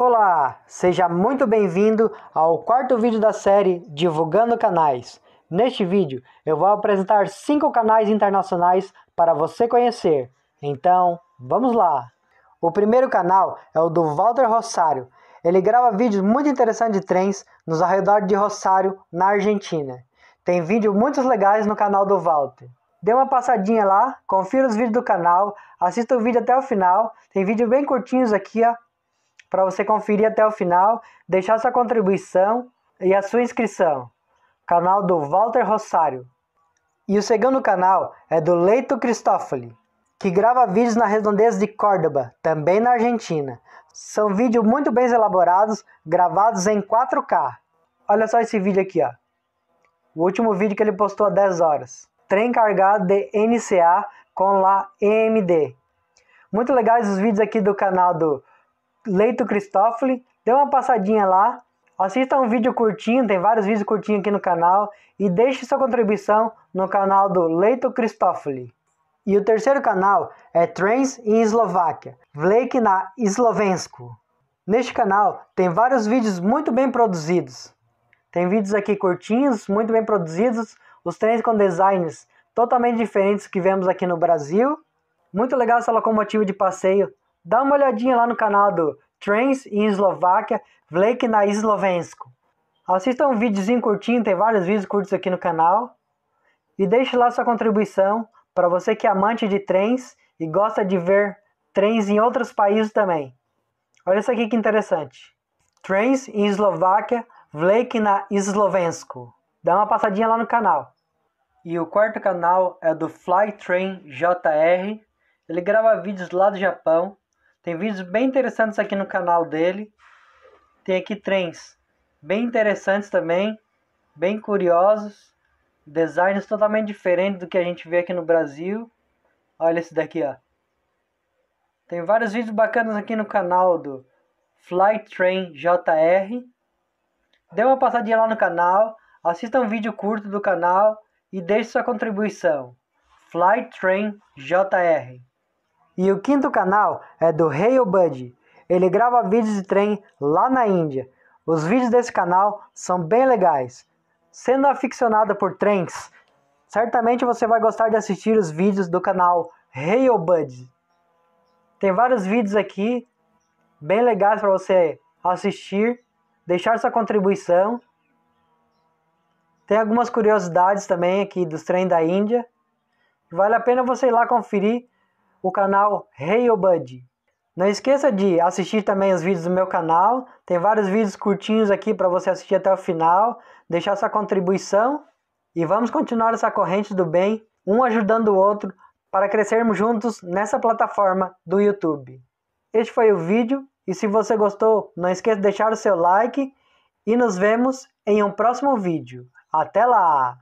Olá, seja muito bem-vindo ao quarto vídeo da série Divulgando Canais. Neste vídeo, eu vou apresentar cinco canais internacionais para você conhecer. Então, vamos lá! O primeiro canal é o do Walter Rosário. Ele grava vídeos muito interessantes de trens nos arredores de Rosário, na Argentina. Tem vídeos muito legais no canal do Walter. Dê uma passadinha lá, confira os vídeos do canal, assista o vídeo até o final. Tem vídeos bem curtinhos aqui ó, para você conferir até o final, deixar sua contribuição e a sua inscrição. Canal do Walter Rosário. E o segundo canal é do Leito Cristófoli, que grava vídeos na redondeza de Córdoba, também na Argentina. São vídeos muito bem elaborados, gravados em 4K. Olha só esse vídeo aqui, ó. O último vídeo que ele postou há 10 horas. Trem carregado de NCA com lá EMD. Muito legais os vídeos aqui do canal do Leito Cristófoli. dê uma passadinha lá, assista um vídeo curtinho, tem vários vídeos curtinhos aqui no canal, e deixe sua contribuição no canal do Leito Cristófoli. E o terceiro canal é Trains em Eslováquia, Vlek na Eslovensko. Neste canal tem vários vídeos muito bem produzidos. Tem vídeos aqui curtinhos, muito bem produzidos, os trens com designs totalmente diferentes que vemos aqui no Brasil. Muito legal essa locomotiva de passeio Dá uma olhadinha lá no canal do Trends em Eslováquia, Vlek na Eslovensko. Assista um videozinho curtinho, tem vários vídeos curtos aqui no canal. E deixe lá sua contribuição para você que é amante de trens e gosta de ver trens em outros países também. Olha isso aqui que interessante. Trains em Eslováquia, Vlek na Eslovensko. Dá uma passadinha lá no canal. E o quarto canal é do Flytrain JR. Ele grava vídeos lá do Japão tem vídeos bem interessantes aqui no canal dele. Tem aqui trens bem interessantes também, bem curiosos. Designs totalmente diferentes do que a gente vê aqui no Brasil. Olha esse daqui, ó. Tem vários vídeos bacanas aqui no canal do Flight Train JR. Dê uma passadinha lá no canal, assista um vídeo curto do canal e deixe sua contribuição. Flight Train JR. E o quinto canal é do Rail oh, Buddy. Ele grava vídeos de trem lá na Índia. Os vídeos desse canal são bem legais. Sendo aficionado por trens, certamente você vai gostar de assistir os vídeos do canal Rail oh, Buddy. Tem vários vídeos aqui bem legais para você assistir, deixar sua contribuição. Tem algumas curiosidades também aqui dos trens da Índia. Vale a pena você ir lá conferir o canal Heyobud. Não esqueça de assistir também os vídeos do meu canal. Tem vários vídeos curtinhos aqui para você assistir até o final, deixar sua contribuição e vamos continuar essa corrente do bem, um ajudando o outro para crescermos juntos nessa plataforma do YouTube. Este foi o vídeo e se você gostou, não esqueça de deixar o seu like e nos vemos em um próximo vídeo. Até lá!